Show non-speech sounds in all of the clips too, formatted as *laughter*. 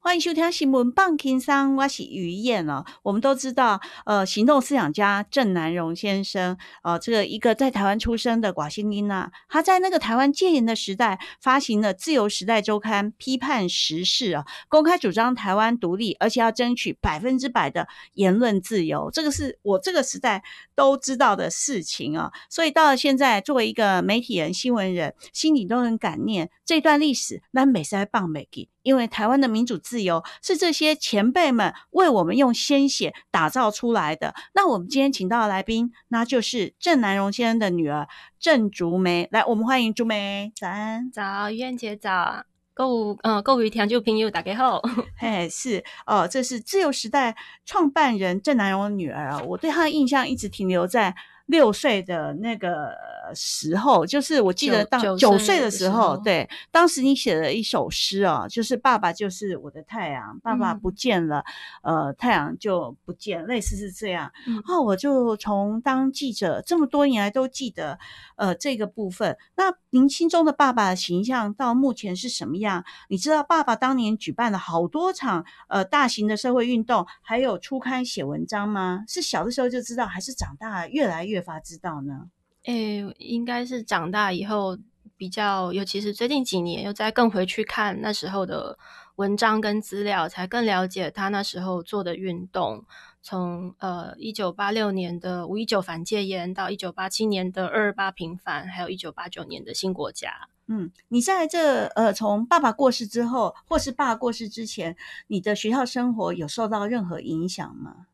欢迎收听新闻棒轻松我是于燕哦。我们都知道，呃，行动思想家郑南荣先生，呃，这个一个在台湾出生的寡妇精英啊，他在那个台湾戒严的时代，发行了《自由时代周刊》，批判时事啊，公开主张台湾独立，而且要争取百分之百的言论自由。这个是我这个时代。都知道的事情啊，所以到了现在作为一个媒体人、新闻人，心里都很感念这段历史。那美是在棒 m a 因为台湾的民主自由是这些前辈们为我们用鲜血打造出来的。那我们今天请到的来宾，那就是郑南荣先生的女儿郑竹梅。来，我们欢迎竹梅。早安，早，玉燕姐早。够，嗯，够有听就，朋友，打给好，*laughs* 嘿是，哦，这是自由时代创办人郑南荣的女儿啊，我对她的印象一直停留在六岁的那个。时候就是我记得当九岁的时候，对，当时你写了一首诗哦，就是爸爸就是我的太阳，爸爸不见了，呃，太阳就不见，类似是这样。哦，我就从当记者这么多年来都记得，呃，这个部分。那您心中的爸爸的形象到目前是什么样？你知道爸爸当年举办了好多场呃大型的社会运动，还有初刊写文章吗？是小的时候就知道，还是长大越来越发知道呢？诶，应该是长大以后比较，尤其是最近几年，又再更回去看那时候的文章跟资料，才更了解他那时候做的运动。从呃一九八六年的五一九反戒烟，到一九八七年的二二八平反，还有一九八九年的新国家。嗯，你在这呃，从爸爸过世之后，或是爸爸过世之前，你的学校生活有受到任何影响吗？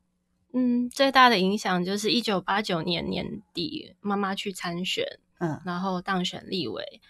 嗯，最大的影响就是一九八九年年底，妈妈去参选，嗯，然后当选立委。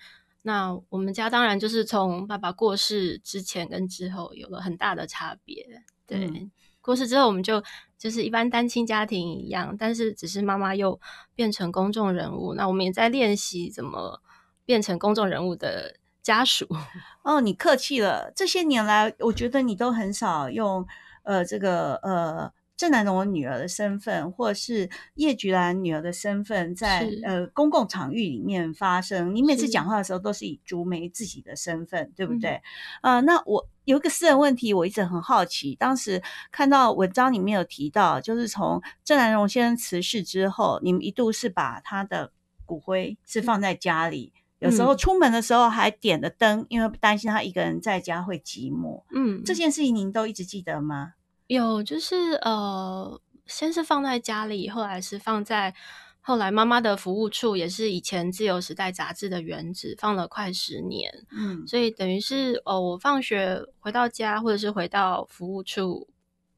那我们家当然就是从爸爸过世之前跟之后有了很大的差别。对，过世之后我们就就是一般单亲家庭一样，但是只是妈妈又变成公众人物，那我们也在练习怎么变成公众人物的家属。*laughs* 哦，你客气了。这些年来，我觉得你都很少用，呃，这个，呃。郑南榕女儿的身份，或是叶菊兰女儿的身份，在呃公共场域里面发生。你每次讲话的时候，都是以竹梅自己的身份，对不对？啊，那我有一个私人问题，我一直很好奇。当时看到文章里面有提到，就是从郑南榕先生辞世之后，你们一度是把他的骨灰是放在家里，有时候出门的时候还点着灯，因为担心他一个人在家会寂寞。嗯，这件事情您都一直记得吗？有，就是呃，先是放在家里，后来是放在后来妈妈的服务处，也是以前自由时代杂志的原址，放了快十年。嗯，所以等于是哦，我放学回到家，或者是回到服务处，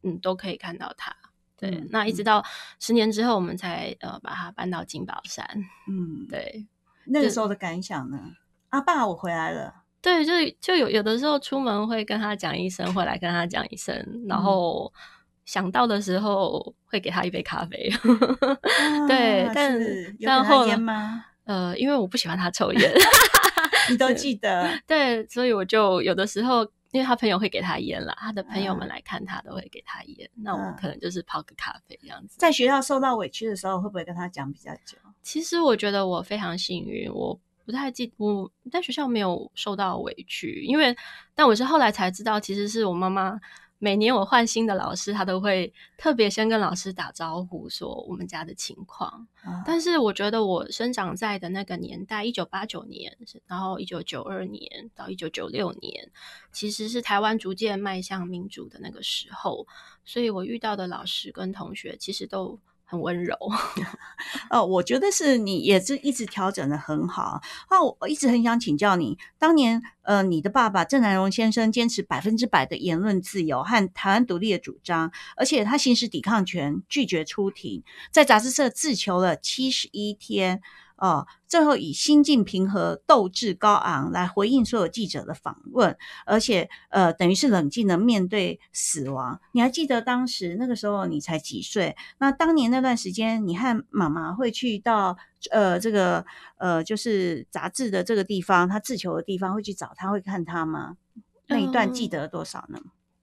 嗯，都可以看到它。对，那一直到十年之后，我们才呃把它搬到金宝山。嗯，对，那个时候的感想呢？阿爸，我回来了。对，就就有有的时候出门会跟他讲一声，会来跟他讲一声，然后想到的时候会给他一杯咖啡。对，但但后来，呃，因为我不喜欢他抽烟，*laughs* 你都记得对，所以我就有的时候，因为他朋友会给他烟了，他的朋友们来看他都会给他烟，那我可能就是泡个咖啡这样子。在学校受到委屈的时候，会不会跟他讲比较久？其实我觉得我非常幸运，我。不太记，我在学校没有受到委屈，因为但我是后来才知道，其实是我妈妈每年我换新的老师，她都会特别先跟老师打招呼，说我们家的情况。但是我觉得我生长在的那个年代，一九八九年，然后一九九二年到一九九六年，其实是台湾逐渐迈向民主的那个时候，所以我遇到的老师跟同学其实都。很温柔，*laughs* 哦，我觉得是你也是一直调整的很好啊。我一直很想请教你，当年，呃，你的爸爸郑南荣先生坚持百分之百的言论自由和台湾独立的主张，而且他行使抵抗权，拒绝出庭，在杂志社自囚了七十一天。哦，最后以心境平和、斗志高昂来回应所有记者的访问，而且呃，等于是冷静的面对死亡。你还记得当时那个时候你才几岁？那当年那段时间，你和妈妈会去到呃这个呃就是杂志的这个地方，他自求的地方会去找他，会看他吗？那一段记得多少呢？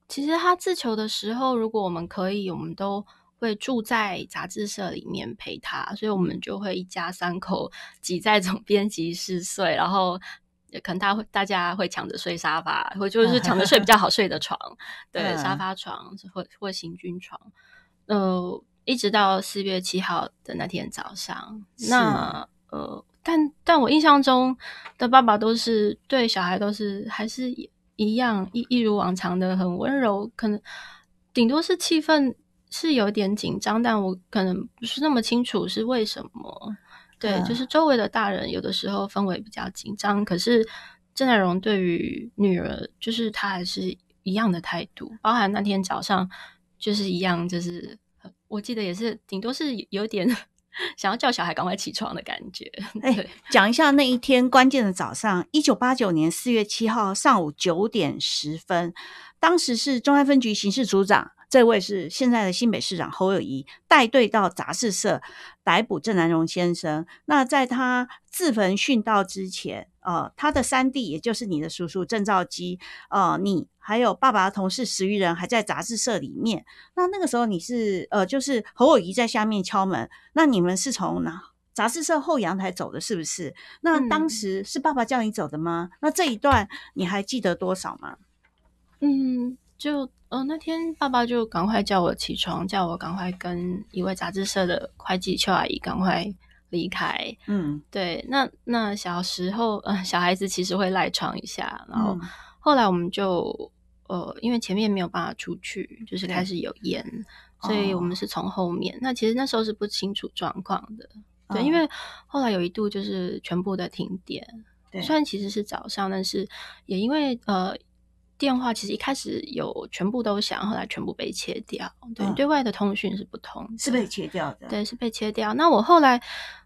其实他自求的时候，如果我们可以，我们都。会住在杂志社里面陪他，所以我们就会一家三口 *laughs* 挤在总编辑室睡，然后可能他会大家会抢着睡沙发，或就是抢着睡比较好睡的床，*laughs* 对，沙发床或或行军床。呃，一直到四月七号的那天早上，那呃，但但我印象中的爸爸都是对小孩都是还是一一样一一如往常的很温柔，可能顶多是气氛是有点紧张，但我可能不是那么清楚是为什么。对，就是周围的大人有的时候氛围比较紧张，可是郑在荣对于女儿，就是他还是一样的态度，包含那天早上就是一样，就是我记得也是顶多是有点 *laughs* 想要叫小孩赶快起床的感觉。哎，讲一下那一天关键的早上，一九八九年四月七号上午九点十分，当时是中央分局刑事组长。这位是现在的新北市长侯友谊带队到杂志社逮捕郑南荣先生。那在他自焚殉道之前，呃，他的三弟也就是你的叔叔郑兆基，呃，你还有爸爸的同事十余人还在杂志社里面。那那个时候你是呃，就是侯友谊在下面敲门，那你们是从哪？杂志社后阳台走的，是不是？那当时是爸爸叫你走的吗？那这一段你还记得多少吗？嗯。就嗯，那天爸爸就赶快叫我起床，叫我赶快跟一位杂志社的会计邱阿姨赶快离开。嗯，对，那那小时候呃，小孩子其实会赖床一下，然后后来我们就呃，因为前面没有办法出去，就是开始有烟，所以我们是从后面。那其实那时候是不清楚状况的，对，因为后来有一度就是全部的停电，对，虽然其实是早上，但是也因为呃。电话其实一开始有全部都响，后来全部被切掉。对，对外的通讯是不通，是被切掉的？对，是被切掉。那我后来，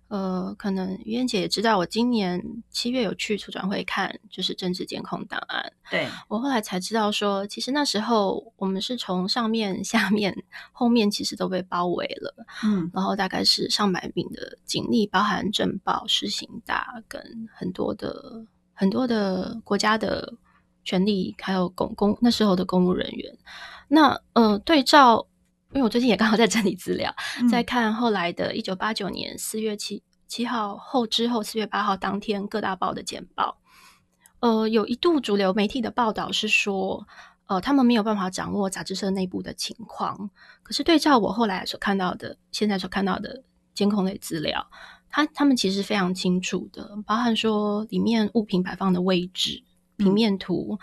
呃，可能燕姐也知道，我今年七月有去处转会看，就是政治监控档案。对我后来才知道说，其实那时候我们是从上面、下面、后面，其实都被包围了。嗯，然后大概是上百名的警力，包含政报、世行大跟很多的很多的国家的。权力还有公公那时候的公务人员，那呃对照，因为我最近也刚好在整理资料，在看后来的，一九八九年四月七七号后之后，四月八号当天各大报的简报，呃，有一度主流媒体的报道是说，呃，他们没有办法掌握杂志社内部的情况，可是对照我后来所看到的，现在所看到的监控类资料，他他们其实非常清楚的，包含说里面物品摆放的位置。平面图、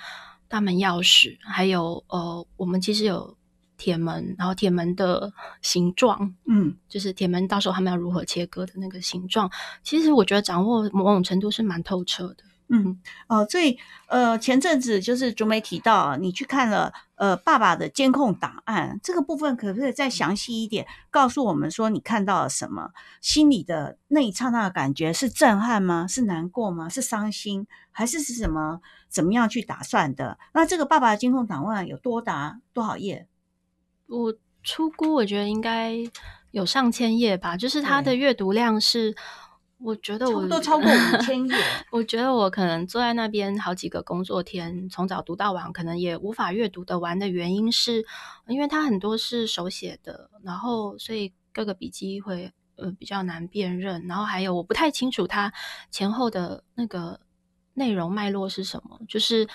大门钥匙，还有呃，我们其实有铁门，然后铁门的 *laughs* 形状，嗯，就是铁门到时候他们要如何切割的那个形状，其实我觉得掌握某种程度是蛮透彻的。嗯哦，所以呃，前阵子就是竹梅提到你去看了呃爸爸的监控档案，这个部分可不可以再详细一点告诉我们说你看到了什么？心里的那一刹那的感觉是震撼吗？是难过吗？是伤心还是是什么？怎么样去打算的？那这个爸爸的监控档案有多达多少页？我初估我觉得应该有上千页吧，就是他的阅读量是。我觉得我都超过五千页。*laughs* 我觉得我可能坐在那边好几个工作天，从早读到晚，可能也无法阅读的完的原因是，因为它很多是手写的，然后所以各个笔记会呃比较难辨认。然后还有我不太清楚它前后的那个内容脉络是什么，就是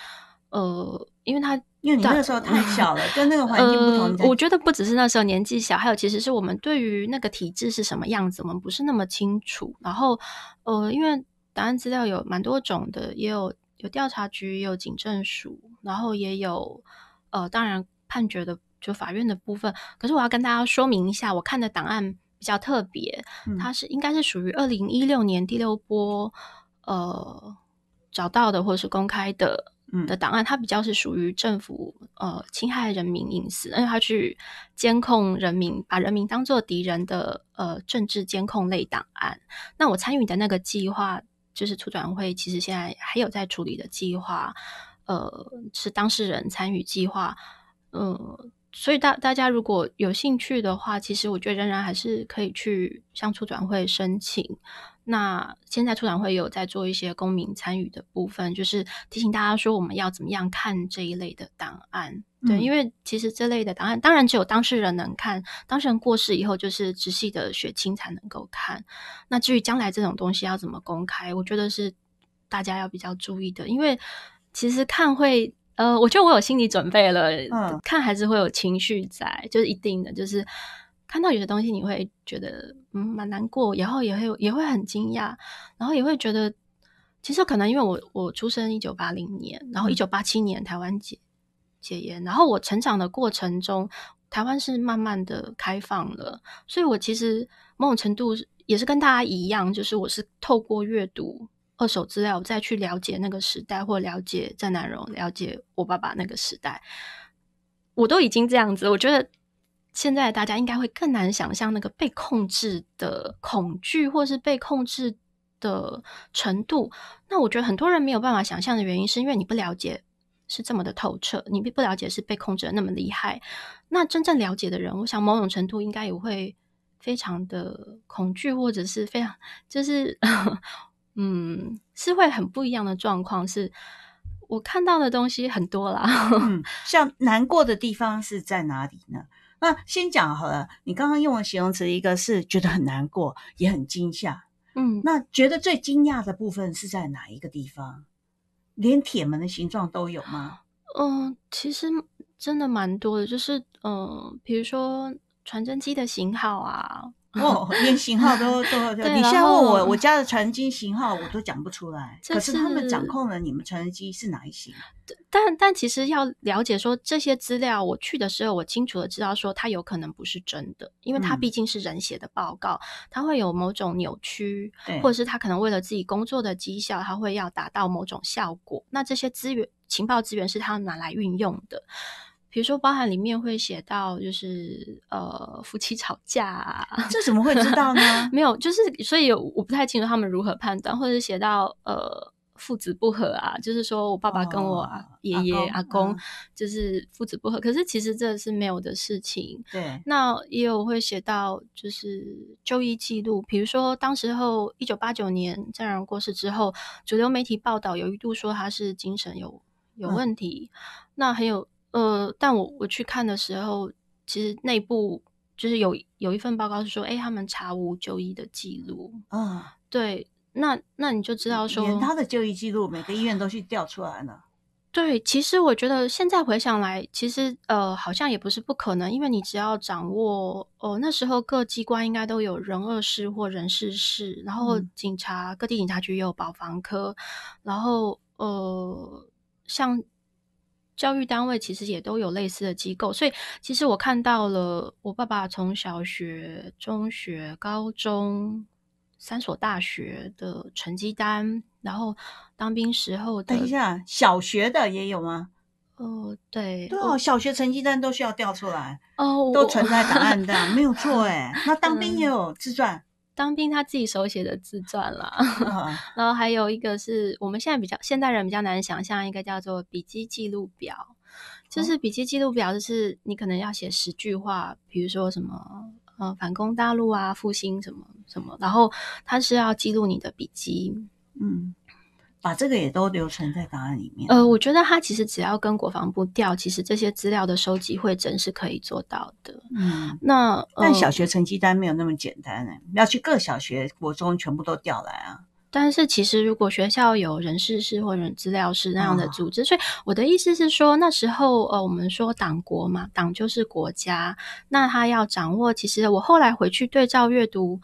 呃因为它。因为你那个时候太小了，跟那个环境不同。我觉得不只是那时候年纪小，还有其实是我们对于那个体制是什么样子，我们不是那么清楚。然后，呃，因为档案资料有蛮多种的，也有有调查局，也有警政署，然后也有呃，当然判决的就法院的部分。可是我要跟大家说明一下，我看的档案比较特别，它是应该是属于二零一六年第六波呃找到的，或者是公开的。的档案，它比较是属于政府呃侵害人民隐私，因为它去监控人民，把人民当做敌人的呃政治监控类档案。那我参与的那个计划，就是促转会，其实现在还有在处理的计划，呃，是当事人参与计划，呃，所以大大家如果有兴趣的话，其实我觉得仍然还是可以去向促转会申请。那现在突然会有在做一些公民参与的部分，就是提醒大家说我们要怎么样看这一类的档案。对，因为其实这类的档案，当然只有当事人能看，当事人过世以后就是直系的血亲才能够看。那至于将来这种东西要怎么公开，我觉得是大家要比较注意的，因为其实看会，呃，我觉得我有心理准备了，看还是会有情绪在，就是一定的，就是。看到有些东西，你会觉得嗯蛮难过，然后也会也会很惊讶，然后也会觉得，其实可能因为我我出生一九八零年，然后一九八七年台湾解解严，然后我成长的过程中，台湾是慢慢的开放了，所以我其实某种程度也是跟大家一样，就是我是透过阅读二手资料再去了解那个时代，或了解郑南荣，了解我爸爸那个时代，我都已经这样子，我觉得。现在大家应该会更难想象那个被控制的恐惧，或是被控制的程度。那我觉得很多人没有办法想象的原因，是因为你不了解是这么的透彻，你不了解是被控制的那么厉害。那真正了解的人，我想某种程度应该也会非常的恐惧，或者是非常就是 *laughs* 嗯，是会很不一样的状况。是我看到的东西很多啦，像难过的地方是在哪里呢？那先讲好了，你刚刚用的形容词一个是觉得很难过，也很惊吓。嗯，那觉得最惊讶的部分是在哪一个地方？连铁门的形状都有吗？嗯，其实真的蛮多的，就是嗯，比如说传真机的型号啊。哦，连型号都都，*laughs* 你现在问我我家的传真机型号，我都讲不出来。可是他们掌控了你们传真机是哪一型？但但其实要了解说这些资料，我去的时候我清楚的知道说它有可能不是真的，因为它毕竟是人写的报告，它会有某种扭曲，或者是他可能为了自己工作的绩效，他会要达到某种效果。那这些资源、情报资源是他拿来运用的。比如说，包含里面会写到，就是呃，夫妻吵架，这怎么会知道呢？*laughs* 没有，就是所以我不太清楚他们如何判断，或者写到呃，父子不和啊，就是说我爸爸跟我爷爷阿公就是父子不和，可是其实这是没有的事情。对，那也有会写到就是就医记录，比如说当时候一九八九年郑然过世之后，主流媒体报道有一度说他是精神有有问题，那很有。呃，但我我去看的时候，其实内部就是有有一份报告是说，哎，他们查无就医的记录。嗯，对，那那你就知道说，连他的就医记录，每个医院都去调出来了。对，其实我觉得现在回想来，其实呃，好像也不是不可能，因为你只要掌握哦，那时候各机关应该都有人二室或人事室，然后警察各地警察局也有保房科，然后呃，像。教育单位其实也都有类似的机构，所以其实我看到了我爸爸从小学、中学、高中三所大学的成绩单，然后当兵时候的。等一下，小学的也有吗？哦，对，对哦，小学成绩单都需要调出来哦，都存在档案的，没有错 *laughs* 哎。那当兵也有自传。当兵他自己手写的自传啦，*laughs* 然后还有一个是我们现在比较现代人比较难想象，一个叫做笔记记录表，就是笔记记录表，就是你可能要写十句话，比如说什么呃反攻大陆啊复兴什么什么，然后他是要记录你的笔记，嗯。把这个也都留存在档案里面。呃，我觉得他其实只要跟国防部调，其实这些资料的收集会真是可以做到的。嗯，那但小学成绩单没有那么简单呢？要去各小学、国中全部都调来啊。但是其实如果学校有人事室或者资料室那样的组织，所以我的意思是说，那时候呃，我们说党国嘛，党就是国家，那他要掌握。其实我后来回去对照阅读。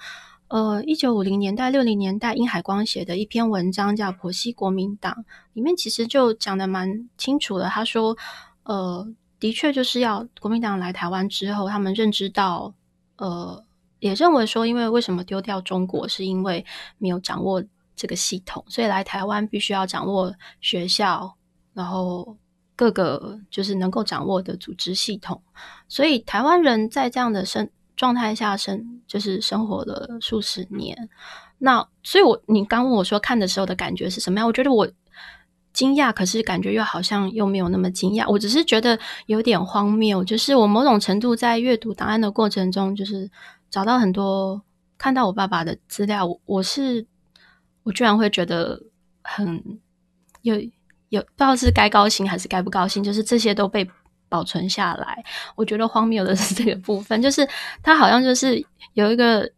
呃，一九五零年代、六零年代，殷海光写的一篇文章叫《婆媳国民党》，里面其实就讲的蛮清楚了。他说，呃，的确就是要国民党来台湾之后，他们认知到，呃，也认为说，因为为什么丢掉中国，是因为没有掌握这个系统，所以来台湾必须要掌握学校，然后各个就是能够掌握的组织系统。所以台湾人在这样的生。状态下生就是生活了数十年，那所以，我你刚问我说看的时候的感觉是什么样？我觉得我惊讶，可是感觉又好像又没有那么惊讶。我只是觉得有点荒谬，就是我某种程度在阅读档案的过程中，就是找到很多看到我爸爸的资料，我我是我居然会觉得很有有不知道是该高兴还是该不高兴，就是这些都被。保存下来，我觉得荒谬的是这个部分，就是他好像就是有一个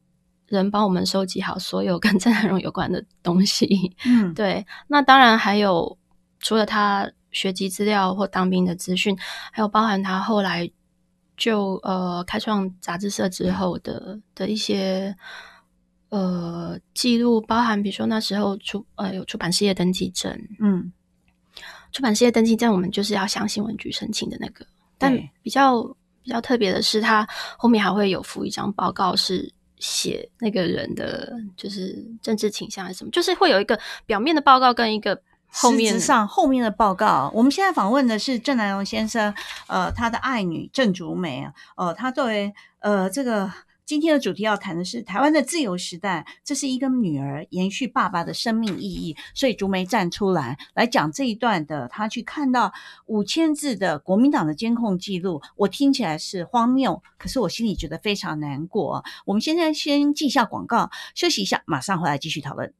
人帮我们收集好所有跟郑南荣有关的东西，嗯，*laughs* 对。那当然还有除了他学籍资料或当兵的资讯，还有包含他后来就呃开创杂志社之后的的一些呃记录，包含比如说那时候出呃有出版事业登记证，嗯。出版事业登记证，我们就是要向新闻局申请的那个。但比较比较特别的是，他后面还会有附一张报告，是写那个人的，就是政治倾向还是什么，就是会有一个表面的报告跟一个后面上后面的报告。我们现在访问的是郑南榕先生，呃，他的爱女郑竹梅啊，呃，他作为呃这个。今天的主题要谈的是台湾的自由时代，这是一个女儿延续爸爸的生命意义，所以竹梅站出来来讲这一段的。她去看到五千字的国民党的监控记录，我听起来是荒谬，可是我心里觉得非常难过。我们现在先记下广告，休息一下，马上回来继续讨论。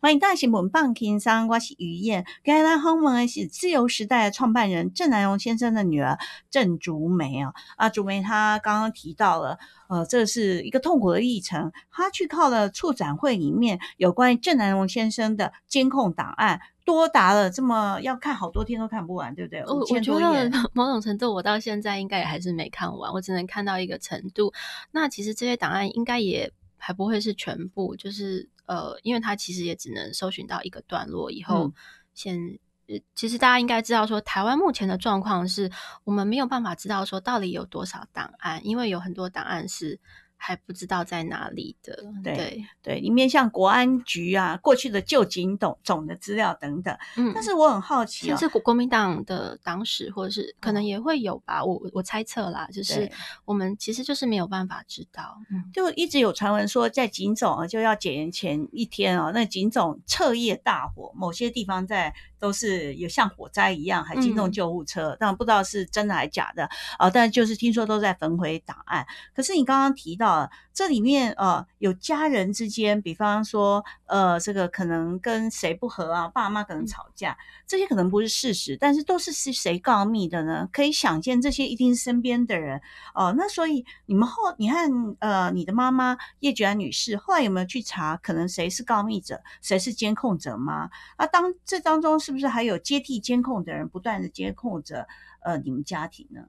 欢迎大新闻棒听，我是于燕，跟在后面的是自由时代的创办人郑南荣先生的女儿郑竹梅啊。啊，竹梅她刚刚提到了，呃，这是一个痛苦的历程。她去靠了处展会里面有关于郑南荣先生的监控档案，多达了这么要看好多天都看不完，对不对？我我觉得某种程度，我到现在应该也还是没看完，我只能看到一个程度。那其实这些档案应该也还不会是全部，就是。呃，因为它其实也只能搜寻到一个段落以后，先呃，其实大家应该知道说，台湾目前的状况是我们没有办法知道说到底有多少档案，因为有很多档案是。还不知道在哪里的，对对，里面像国安局啊，过去的旧警总总的资料等等，嗯，但是我很好奇，其是国国民党的党史，或者是可能也会有吧，我我猜测啦，就是我们其实就是没有办法知道，嗯，就一直有传闻说，在警总啊就要解严前一天啊，那警总彻夜大火，某些地方在。都是有像火灾一样，还惊动救护车，但不知道是真的还是假的啊！但就是听说都在焚毁档案。可是你刚刚提到。这里面啊，有家人之间，比方说，呃，这个可能跟谁不和啊，爸妈可能吵架，这些可能不是事实，但是都是是谁告密的呢？可以想见，这些一定是身边的人哦。那所以你们后，你看，呃，你的妈妈叶菊女士后来有没有去查，可能谁是告密者，谁是监控者吗？啊，当这当中是不是还有接替监控的人，不断的监控着呃你们家庭呢？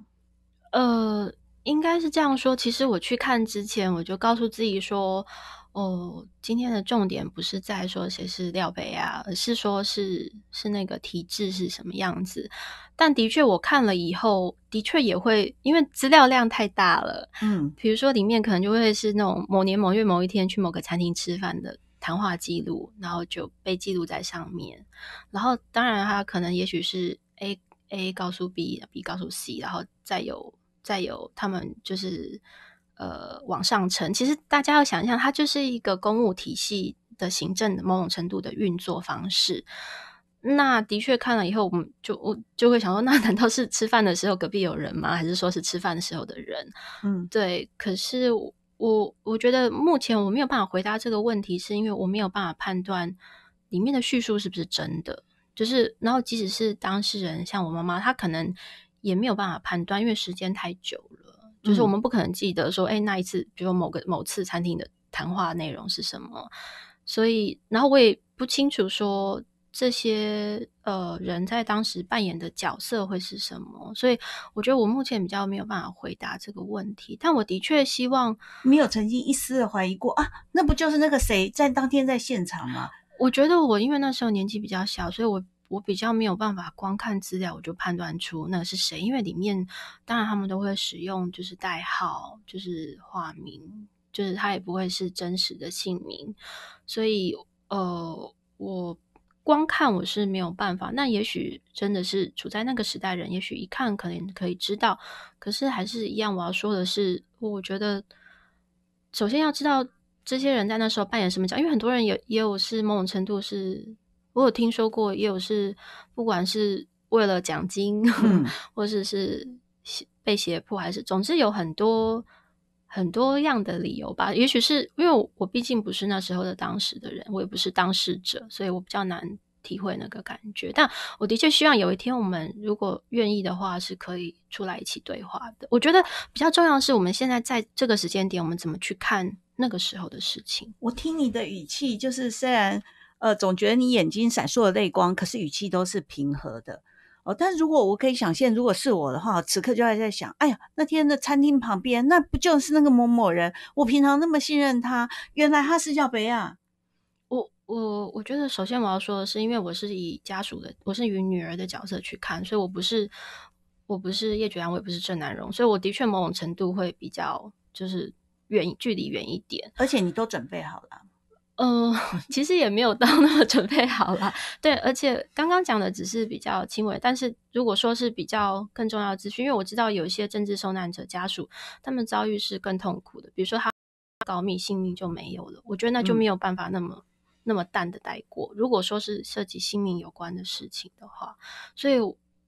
呃。应该是这样说。其实我去看之前，我就告诉自己说：“哦，今天的重点不是在说谁是料北啊，而是说是是那个体质是什么样子。”但的确，我看了以后，的确也会因为资料量太大了，嗯，比如说里面可能就会是那种某年某月某一天去某个餐厅吃饭的谈话记录，然后就被记录在上面。然后，当然，他可能也许是 A A 告诉 B，B 告诉 C，然后再有。再有，他们就是呃往上升。其实大家要想一想，它就是一个公务体系的行政某种程度的运作方式。那的确看了以后，我们就我就会想说，那难道是吃饭的时候隔壁有人吗？还是说是吃饭的时候的人？嗯，对。可是我我觉得目前我没有办法回答这个问题，是因为我没有办法判断里面的叙述是不是真的。就是然后，即使是当事人，像我妈妈，她可能。也没有办法判断，因为时间太久了，就是我们不可能记得说，哎，那一次，比如某个某次餐厅的谈话内容是什么，所以，然后我也不清楚说这些呃人在当时扮演的角色会是什么，所以我觉得我目前比较没有办法回答这个问题，但我的确希望没有曾经一丝的怀疑过啊，那不就是那个谁在当天在现场吗？我觉得我因为那时候年纪比较小，所以我。我比较没有办法光看资料，我就判断出那个是谁，因为里面当然他们都会使用就是代号，就是化名，就是他也不会是真实的姓名，所以呃，我光看我是没有办法。那也许真的是处在那个时代人，也许一看可能可以知道，可是还是一样，我要说的是，我觉得首先要知道这些人在那时候扮演什么角，因为很多人也也有是某种程度是。我有听说过，也有是，不管是为了奖金，*laughs* 或者是被胁迫，还是总之有很多很多样的理由吧。也许是因为我毕竟不是那时候的当时的人，我也不是当事者，所以我比较难体会那个感觉。但我的确希望有一天，我们如果愿意的话，是可以出来一起对话的。我觉得比较重要的是，我们现在在这个时间点，我们怎么去看那个时候的事情？我听你的语气，就是虽然。呃，总觉得你眼睛闪烁的泪光，可是语气都是平和的哦。但如果我可以想象，如果是我的话，此刻就还在想：哎呀，那天的餐厅旁边，那不就是那个某某人？我平常那么信任他，原来他是叫贝亚。我我我觉得，首先我要说的是，因为我是以家属的，我是以女儿的角色去看，所以我不是，我不是叶觉安，我也不是郑南荣，所以我的确某种程度会比较就是远距离远一点。而且你都准备好了。嗯，*laughs* 其实也没有到那么准备好了。对，而且刚刚讲的只是比较轻微，但是如果说是比较更重要的资讯，因为我知道有一些政治受难者家属，他们遭遇是更痛苦的，比如说他高密性命就没有了，我觉得那就没有办法那么那么淡的带过。如果说是涉及性命有关的事情的话，所以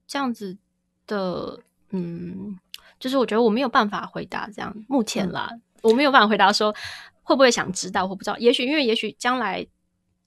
这样子的，嗯，就是我觉得我没有办法回答这样，目前啦，我没有办法回答说。会不会想知道或不知道？也许因为也许将来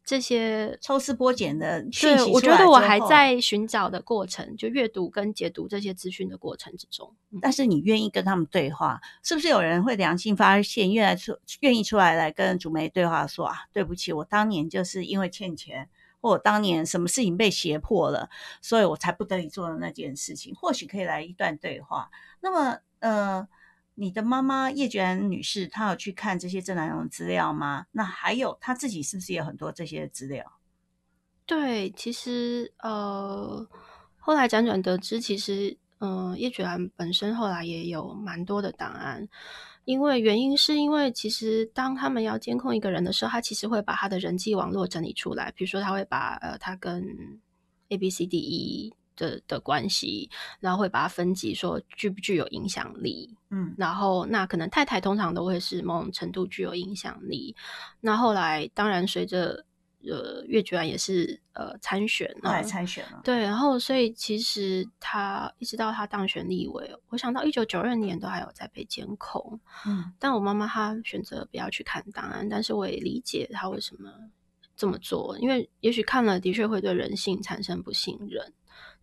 这些抽丝剥茧的讯息，我觉得我还在寻找的过程，就阅读跟解读这些资讯的过程之中。但是你愿意跟他们对话，是不是有人会良心发现，愿意出愿意出来来跟主媒对话，说啊，对不起，我当年就是因为欠钱，或我当年什么事情被胁迫了，所以我才不得已做了那件事情。或许可以来一段对话。那么，呃。你的妈妈叶菊兰女士，她有去看这些郑南榕的资料吗？那还有她自己是不是也有很多这些资料？对，其实呃，后来辗转得知，其实嗯，叶菊兰本身后来也有蛮多的档案，因为原因是因为其实当他们要监控一个人的时候，他其实会把他的人际网络整理出来，比如说他会把呃，他跟 A B C D E。的的关系，然后会把它分级，说具不具有影响力。嗯，然后那可能太太通常都会是某种程度具有影响力。那后来当然随着呃，越菊兰也是呃参选，了，参选了，对。然后所以其实他一直到他当选立委，我想到一九九二年都还有在被监控。嗯，但我妈妈她选择不要去看档案，但是我也理解她为什么这么做，因为也许看了的确会对人性产生不信任。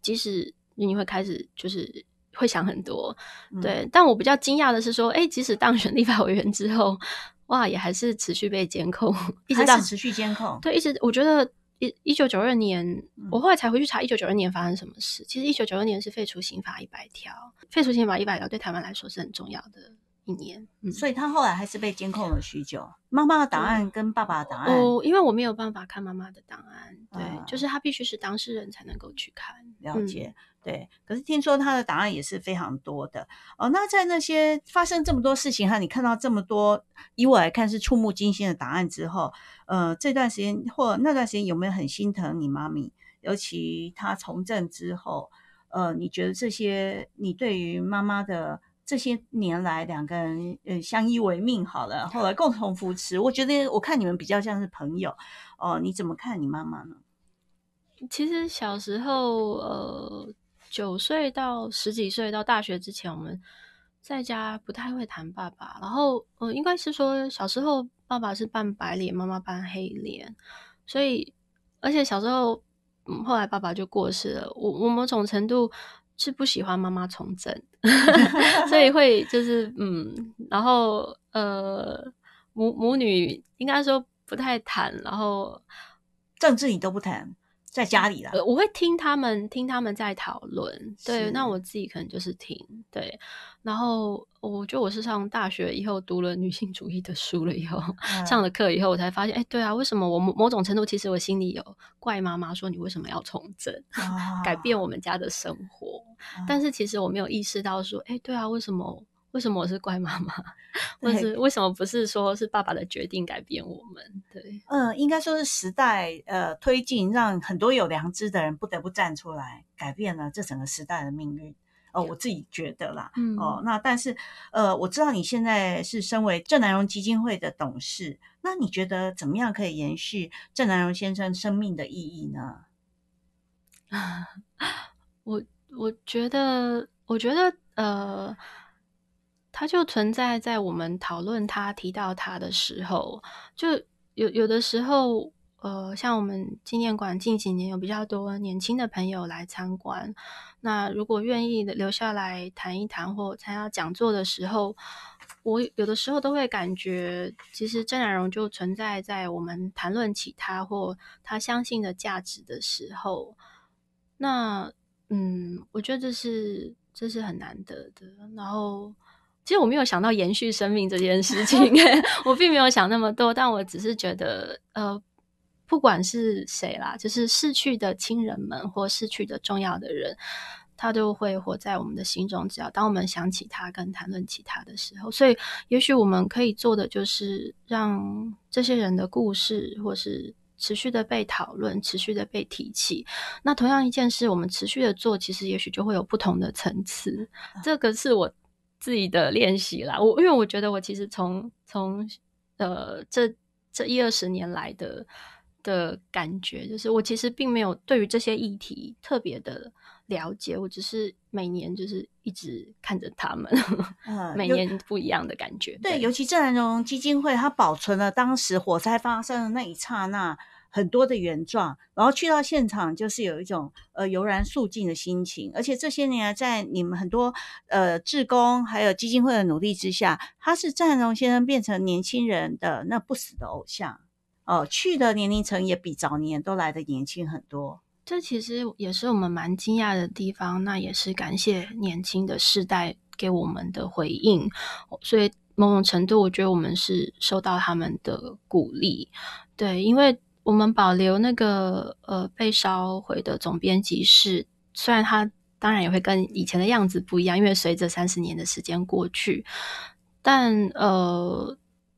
即使你会开始，就是会想很多，对。但我比较惊讶的是，说，哎，即使当选立法委员之后，哇，也还是持续被监控，一直到持续监控。对，一直。我觉得一一九九二年，我后来才回去查一九九二年发生什么事。其实一九九二年是废除刑法一百条，废除刑法一百条对台湾来说是很重要的一年。嗯、所以他后来还是被监控了许久。妈妈的档案跟爸爸的档案，哦，因为我没有办法看妈妈的档案，对，就是他必须是当事人才能够去看。了解，对。可是听说他的答案也是非常多的哦。那在那些发生这么多事情哈，你看到这么多，以我来看是触目惊心的答案之后，呃，这段时间或那段时间有没有很心疼你妈咪？尤其她从政之后，呃，你觉得这些，你对于妈妈的这些年来两个人呃相依为命，好了，后来共同扶持，我觉得我看你们比较像是朋友哦。你怎么看你妈妈呢？其实小时候，呃，九岁到十几岁到大学之前，我们在家不太会谈爸爸。然后，嗯，应该是说小时候爸爸是扮白脸，妈妈扮黑脸，所以而且小时候，嗯，后来爸爸就过世了。我我某种程度是不喜欢妈妈从政，*laughs* 所以会就是嗯，然后呃，母母女应该说不太谈。然后政治你都不谈。在家里啦，我会听他们听他们在讨论，对，那我自己可能就是听，对。然后我觉得我是上大学以后读了女性主义的书了以后，上了课以后，我才发现，哎，对啊，为什么我某种程度其实我心里有怪妈妈，说你为什么要从政，*laughs* 改变我们家的生活？但是其实我没有意识到，说，哎，对啊，为什么？为什么我是乖妈妈，或是为什么不是说是爸爸的决定改变我们？对，嗯，应该说是时代呃推进，让很多有良知的人不得不站出来，改变了这整个时代的命运。哦，我自己觉得啦，哦，那但是呃，我知道你现在是身为郑南荣基金会的董事，那你觉得怎么样可以延续郑南荣先生生命的意义呢？*laughs* 我我觉得，我觉得呃。它就存在在我们讨论他、提到他的时候，就有有的时候，呃，像我们纪念馆近几年有比较多年轻的朋友来参观，那如果愿意的留下来谈一谈或参加讲座的时候，我有的时候都会感觉，其实郑南容就存在在我们谈论起他或他相信的价值的时候，那嗯，我觉得这是这是很难得的，然后。其实我没有想到延续生命这件事情，*laughs* *laughs* 我并没有想那么多，但我只是觉得，呃，不管是谁啦，就是逝去的亲人们或逝去的重要的人，他都会活在我们的心中。只要当我们想起他跟谈论其他的时候，所以也许我们可以做的就是让这些人的故事或是持续的被讨论、持续的被提起。那同样一件事，我们持续的做，其实也许就会有不同的层次。这个是我。自己的练习啦，我因为我觉得我其实从从呃这这一二十年来的的感觉，就是我其实并没有对于这些议题特别的了解，我只是每年就是一直看着他们，*laughs* 每年不一样的感觉。对，尤其正兰荣基金会，它保存了当时火灾发生的那一刹那。很多的原状，然后去到现场就是有一种呃油然素静的心情，而且这些年在你们很多呃志工还有基金会的努力之下，他是战荣先生变成年轻人的那不死的偶像哦，去的年龄层也比早年都来的年轻很多。这其实也是我们蛮惊讶的地方，那也是感谢年轻的世代给我们的回应，所以某种程度我觉得我们是受到他们的鼓励，对，因为。我们保留那个呃被烧毁的总编辑室，虽然它当然也会跟以前的样子不一样，因为随着三十年的时间过去，但呃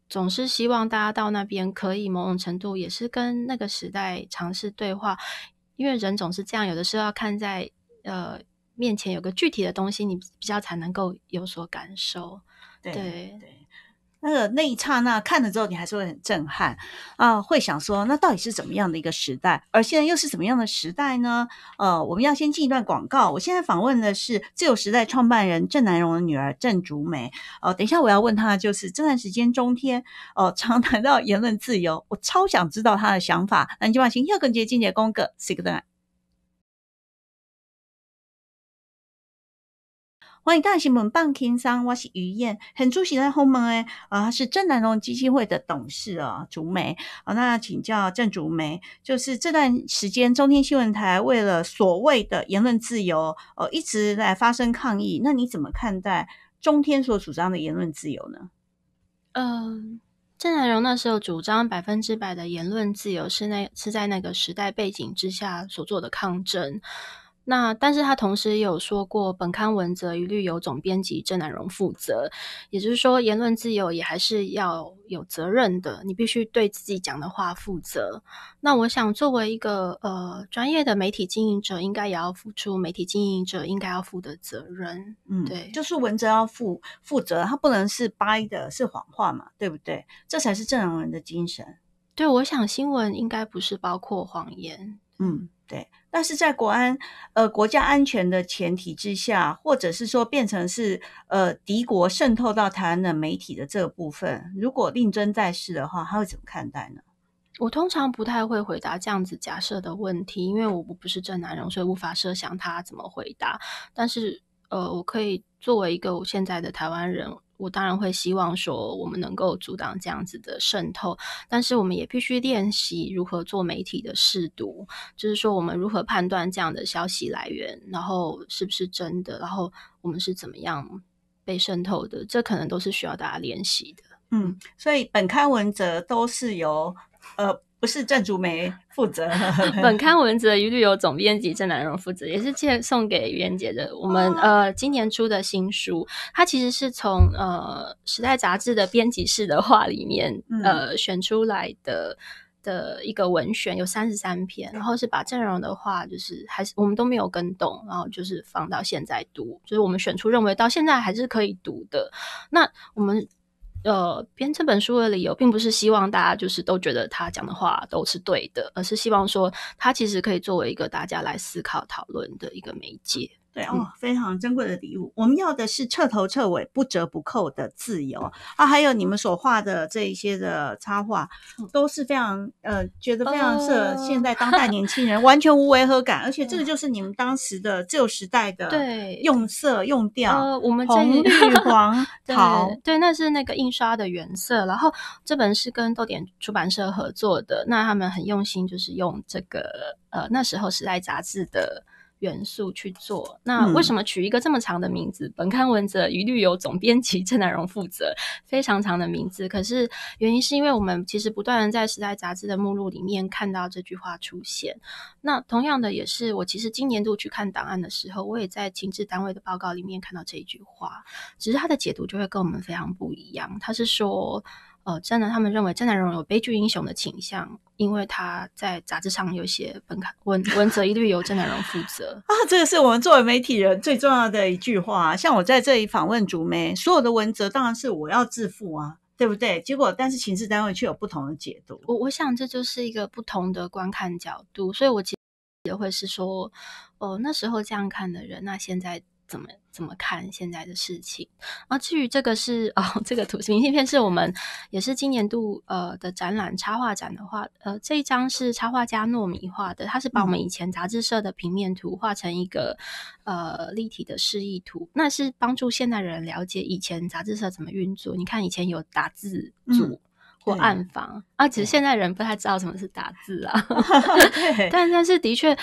总是希望大家到那边可以某种程度也是跟那个时代尝试对话，因为人总是这样，有的时候要看在呃面前有个具体的东西，你比较才能够有所感受，对对。那个那一刹那看了之后，你还是会很震撼，啊，会想说那到底是怎么样的一个时代，而现在又是怎么样的时代呢？呃，我们要先进一段广告。我现在访问的是自由时代创办人郑南荣的女儿郑竹梅。哦，等一下我要问她，就是这段时间中天哦常谈到言论自由，我超想知道她的想法。你就放心要跟杰金杰公哥 say goodbye。欢迎大新门半听商，我是于燕。很出席在后门诶，啊，是郑南荣基金会的董事啊，竹梅。啊，那请教郑竹梅，就是这段时间中天新闻台为了所谓的言论自由，呃，一直在发生抗议，那你怎么看待中天所主张的言论自由呢？嗯，郑南荣那时候主张百分之百的言论自由，是那是在那个时代背景之下所做的抗争。那但是他同时有说过，本刊文则一律由总编辑郑南荣负责，也就是说，言论自由也还是要有责任的，你必须对自己讲的话负责。那我想，作为一个呃专业的媒体经营者，应该也要付出媒体经营者应该要负的责任。嗯，对，就是文则要负负责，他不能是掰的，是谎话嘛，对不对？这才是正常人的精神。对，我想新闻应该不是包括谎言。嗯。对，但是在国安呃国家安全的前提之下，或者是说变成是呃敌国渗透到台湾的媒体的这部分，如果令尊在世的话，他会怎么看待呢？我通常不太会回答这样子假设的问题，因为我我不是正南人，所以无法设想他怎么回答。但是呃，我可以作为一个我现在的台湾人。我当然会希望说，我们能够阻挡这样子的渗透，但是我们也必须练习如何做媒体的试读，就是说我们如何判断这样的消息来源，然后是不是真的，然后我们是怎么样被渗透的，这可能都是需要大家练习的。嗯，所以本刊文则都是由呃。不是郑竹梅负责，*laughs* 本刊文字一律由总编辑郑南榕负责，也是借送给袁姐的。我们呃今年出的新书，它其实是从呃《时代杂志》的编辑室的话里面呃选出来的的一个文选，有三十三篇，然后是把郑容的话就是还是我们都没有跟动，然后就是放到现在读，就是我们选出认为到现在还是可以读的。那我们。呃，编这本书的理由，并不是希望大家就是都觉得他讲的话都是对的，而是希望说，他其实可以作为一个大家来思考、讨论的一个媒介。对哦，非常珍贵的礼物。我们要的是彻头彻尾、不折不扣的自由啊！还有你们所画的这一些的插画，都是非常呃，觉得非常适合现在当代 *laughs* 年轻人完全无违和感。而且这个就是你们当时的旧时代的用色用调，红绿 *laughs* 黄。好，对，那是那个印刷的原色。然后这本是跟豆点出版社合作的，那他们很用心，就是用这个呃那时候时代杂志的。元素去做，那为什么取一个这么长的名字？本刊文则一律由总编辑郑南荣负责。非常长的名字，可是原因是因为我们其实不断的在时代杂志的目录里面看到这句话出现。那同样的，也是我其实今年度去看档案的时候，我也在情治单位的报告里面看到这一句话。只是他的解读就会跟我们非常不一样。他是说。呃，真的他们认为真的人有悲剧英雄的倾向，因为他在杂志上有写，本刊文文责一律由真男荣负责啊。这个是我们作为媒体人最重要的一句话。像我在这里访问竹梅，所有的文责当然是我要自负啊，对不对？结果，但是情事单位却有不同的解读。我我想这就是一个不同的观看角度，所以我实也会是说，哦，那时候这样看的人，那现在。怎么怎么看现在的事情？啊，至于这个是哦，这个图形明信片是我们也是今年度呃的展览插画展的话，呃，这一张是插画家糯米画的，他是把我们以前杂志社的平面图画成一个呃立体的示意图，那是帮助现代人了解以前杂志社怎么运作。你看以前有打字组或暗房啊，其实现代人不太知道什么是打字啊，*laughs* *laughs* 但但是的确。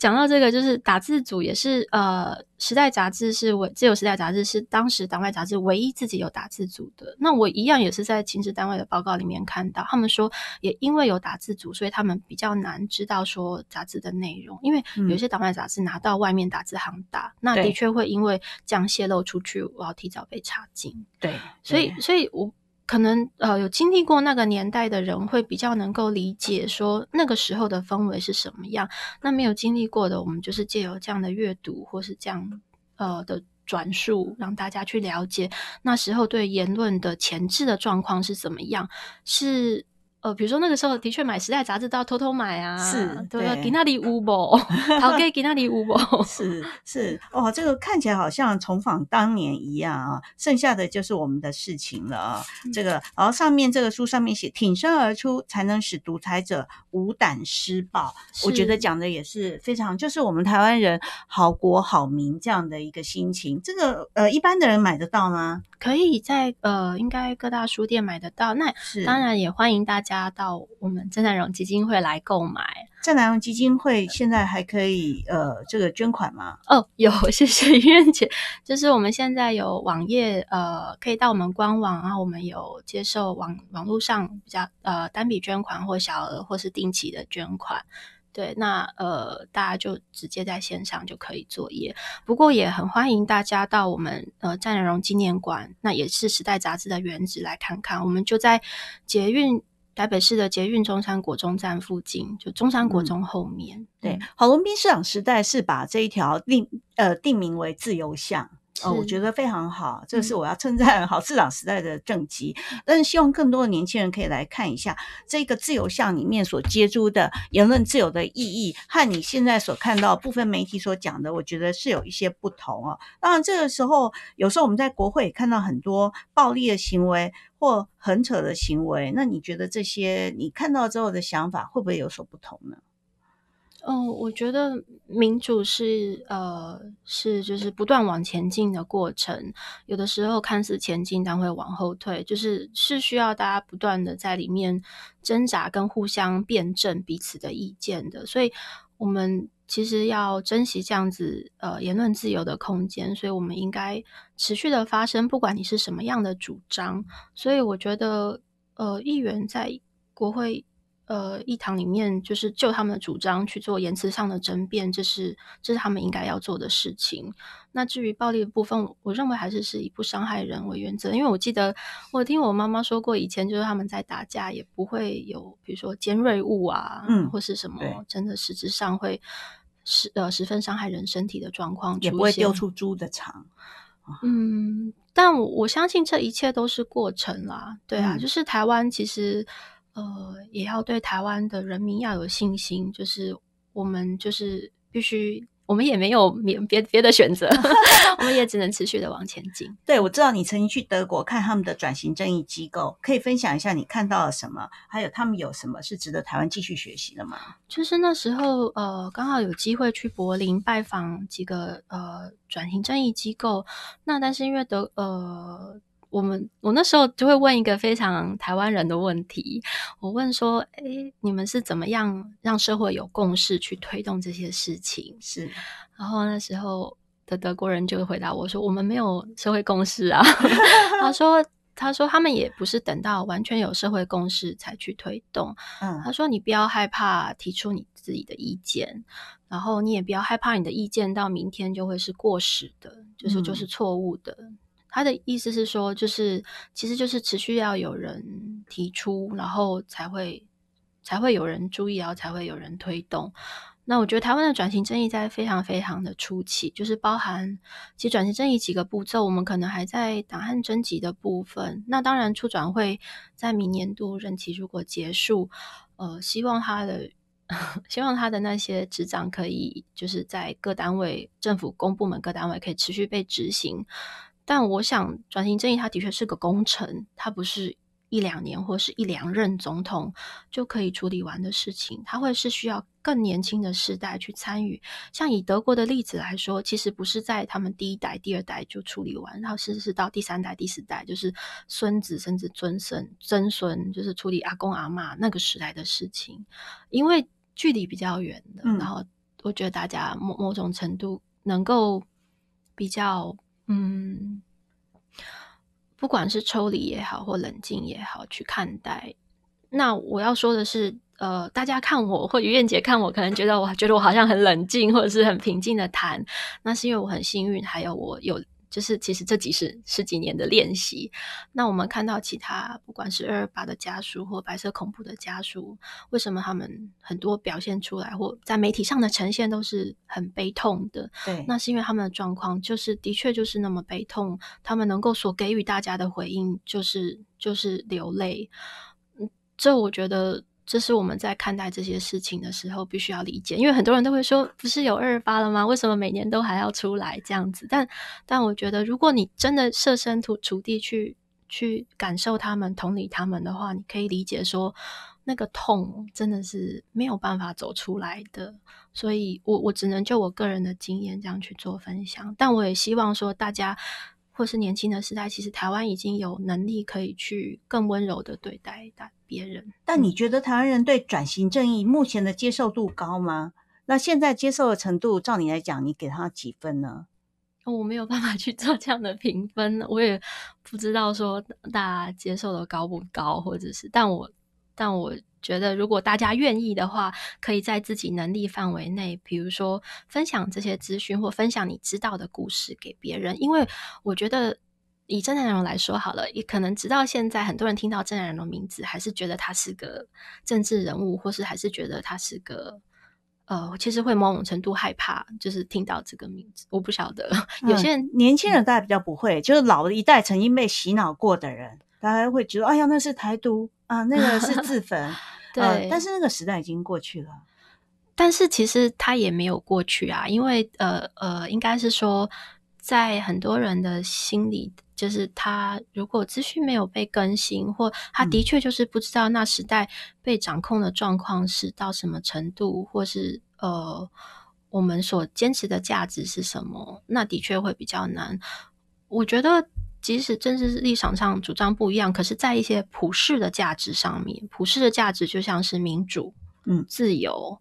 讲到这个，就是打字组也是，呃，时代杂志是我自由时代杂志是当时党外杂志唯一自己有打字组的。那我一样也是在情资单位的报告里面看到，他们说也因为有打字组，所以他们比较难知道说杂志的内容，因为有些党外杂志拿到外面打字行打，那的确会因为这样泄露出去，我要提早被查禁。对，所以，所以，我。可能呃有经历过那个年代的人会比较能够理解，说那个时候的氛围是什么样。那没有经历过的，我们就是借由这样的阅读或是这样呃的转述，让大家去了解那时候对言论的前置的状况是怎么样，是。呃，比如说那个时候的确买《时代》杂志都要偷偷买啊，*laughs* 是，对，给那里乌伯，好给吉纳里乌伯，是是，哦，这个看起来好像重访当年一样啊，剩下的就是我们的事情了啊，这个，然后上面这个书上面写“挺身而出，才能使独裁者无胆施暴”，我觉得讲的也是非常，就是我们台湾人好国好民这样的一个心情。这个呃，一般的人买得到吗？可以在呃，应该各大书店买得到。那当然也欢迎大家到我们正南荣基金会来购买。正南荣基金会现在还可以呃，这个捐款吗？哦，有，*laughs* 谢谢医院姐。就是我们现在有网页呃，可以到我们官网，然后我们有接受网网络上比较呃单笔捐款或小额或是定期的捐款。对，那呃，大家就直接在线上就可以作业。不过也很欢迎大家到我们呃战人荣纪念馆，那也是《时代》杂志的原址来看看。我们就在捷运台北市的捷运中山国中站附近，就中山国中后面。对，郝龙斌市长时代是把这一条定呃定名为自由巷。哦，我觉得非常好，这是我要称赞好市场时代的政绩。但是希望更多的年轻人可以来看一下这个自由项里面所接触的言论自由的意义，和你现在所看到部分媒体所讲的，我觉得是有一些不同哦。当然，这个时候有时候我们在国会也看到很多暴力的行为或很扯的行为，那你觉得这些你看到之后的想法会不会有所不同呢？嗯，我觉得民主是呃是就是不断往前进的过程，有的时候看似前进，但会往后退，就是是需要大家不断的在里面挣扎跟互相辩证彼此的意见的，所以我们其实要珍惜这样子呃言论自由的空间，所以我们应该持续的发生，不管你是什么样的主张，所以我觉得呃议员在国会。呃，一堂里面就是就他们的主张去做言辞上的争辩，这是这是他们应该要做的事情。那至于暴力的部分，我认为还是是以不伤害人为原则。因为我记得我听我妈妈说过，以前就是他们在打架也不会有，比如说尖锐物啊，嗯，或是什么真的实质上会十呃十分伤害人身体的状况，也不会丢出猪的肠。嗯，但我我相信这一切都是过程啦。对啊，就是台湾其实。呃，也要对台湾的人民要有信心，就是我们就是必须，我们也没有免别别的选择，*laughs* 我们也只能持续的往前进。对，我知道你曾经去德国看他们的转型正义机构，可以分享一下你看到了什么，还有他们有什么是值得台湾继续学习的吗？就是那时候，呃，刚好有机会去柏林拜访几个呃转型正义机构，那但是因为德呃。我们我那时候就会问一个非常台湾人的问题，我问说：“哎，你们是怎么样让社会有共识去推动这些事情？”是，然后那时候的德国人就会回答我说：“我们没有社会共识啊。*laughs* ”他说：“他说他们也不是等到完全有社会共识才去推动。”嗯，他说：“你不要害怕提出你自己的意见，然后你也不要害怕你的意见到明天就会是过时的，就是就是错误的。”他的意思是说，就是其实就是持续要有人提出，然后才会才会有人注意，然后才会有人推动。那我觉得台湾的转型正义在非常非常的初期，就是包含其实转型正义几个步骤，我们可能还在档案征集的部分。那当然初转会在明年度任期如果结束，呃，希望他的 *laughs* 希望他的那些执掌可以就是在各单位政府公部门各单位可以持续被执行。但我想，转型正义它的确是个工程，它不是一两年或是一两任总统就可以处理完的事情。它会是需要更年轻的世代去参与。像以德国的例子来说，其实不是在他们第一代、第二代就处理完，然后甚至是到第三代、第四代，就是孙子甚至曾孙、曾孙，就是处理阿公阿妈那个时代的事情，因为距离比较远的。然后我觉得大家某某种程度能够比较。嗯，不管是抽离也好，或冷静也好，去看待。那我要说的是，呃，大家看我，或于燕姐看我，可能觉得我觉得我好像很冷静，或者是很平静的谈。那是因为我很幸运，还有我有。就是其实这几十十几年的练习，那我们看到其他不管是二八的家属或白色恐怖的家属，为什么他们很多表现出来或在媒体上的呈现都是很悲痛的？对，那是因为他们的状况就是的确就是那么悲痛，他们能够所给予大家的回应就是就是流泪。嗯，这我觉得。这是我们在看待这些事情的时候必须要理解，因为很多人都会说：“不是有二八了吗？为什么每年都还要出来这样子？”但但我觉得，如果你真的设身处地去去感受他们、同理他们的话，你可以理解说，那个痛真的是没有办法走出来的。所以我我只能就我个人的经验这样去做分享，但我也希望说大家。或是年轻的时代，其实台湾已经有能力可以去更温柔的对待大别人。但你觉得台湾人对转型正义目前的接受度高吗？那现在接受的程度，照你来讲，你给他几分呢？我没有办法去做这样的评分，我也不知道说大家接受的高不高，或者是，但我，但我。觉得如果大家愿意的话，可以在自己能力范围内，比如说分享这些资讯或分享你知道的故事给别人。因为我觉得以郑南榕来说好了，也可能直到现在，很多人听到郑南的名字还是觉得他是个政治人物，或是还是觉得他是个呃，其实会某种程度害怕，就是听到这个名字。我不晓得有些人年轻人大家比较不会，就是老的一代曾经被洗脑过的人，大家会觉得哎呀那是台独啊，那个是自 *laughs* 焚。对，但是那个时代已经过去了。但是其实它也没有过去啊，因为呃呃，应该是说，在很多人的心里，就是他如果资讯没有被更新，或他的确就是不知道那时代被掌控的状况是到什么程度，或是呃，我们所坚持的价值是什么，那的确会比较难。我觉得。即使政治立场上主张不一样，可是，在一些普世的价值上面，普世的价值就像是民主、嗯、自由、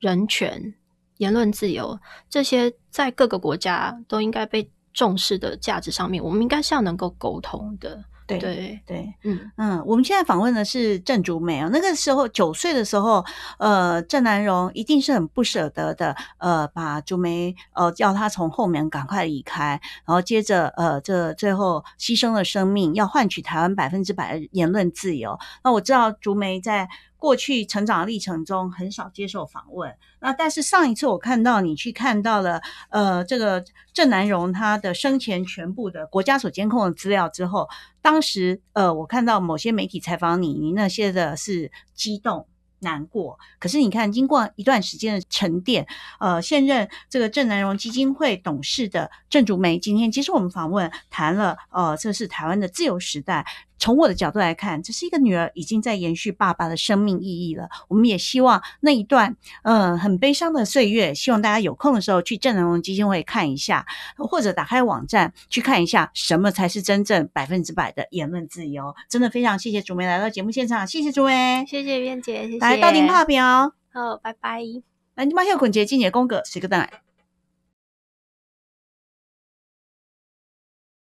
人权、言论自由这些，在各个国家都应该被重视的价值上面，我们应该是要能够沟通的。对对对，嗯嗯，我们现在访问的是郑竹梅啊。那个时候九岁的时候，呃，郑南荣一定是很不舍得的，呃，把竹梅，呃，叫他从后面赶快离开，然后接着，呃，这最后牺牲了生命，要换取台湾百分之百的言论自由。那我知道竹梅在。过去成长历程中很少接受访问，那但是上一次我看到你去看到了，呃，这个郑南荣他的生前全部的国家所监控的资料之后，当时呃，我看到某些媒体采访你，你那些的是激动。难过，可是你看，经过一段时间的沉淀，呃，现任这个郑南榕基金会董事的郑竹梅，今天其实我们访问谈了，呃，这是台湾的自由时代。从我的角度来看，这是一个女儿已经在延续爸爸的生命意义了。我们也希望那一段呃很悲伤的岁月，希望大家有空的时候去郑南榕基金会看一下，或者打开网站去看一下，什么才是真正百分之百的言论自由。真的非常谢谢竹梅来到节目现场，谢谢竹梅，谢谢燕姐，谢谢。来，到您旁边哦。好，拜拜。来，你把那个滚今径的弓格写个蛋来。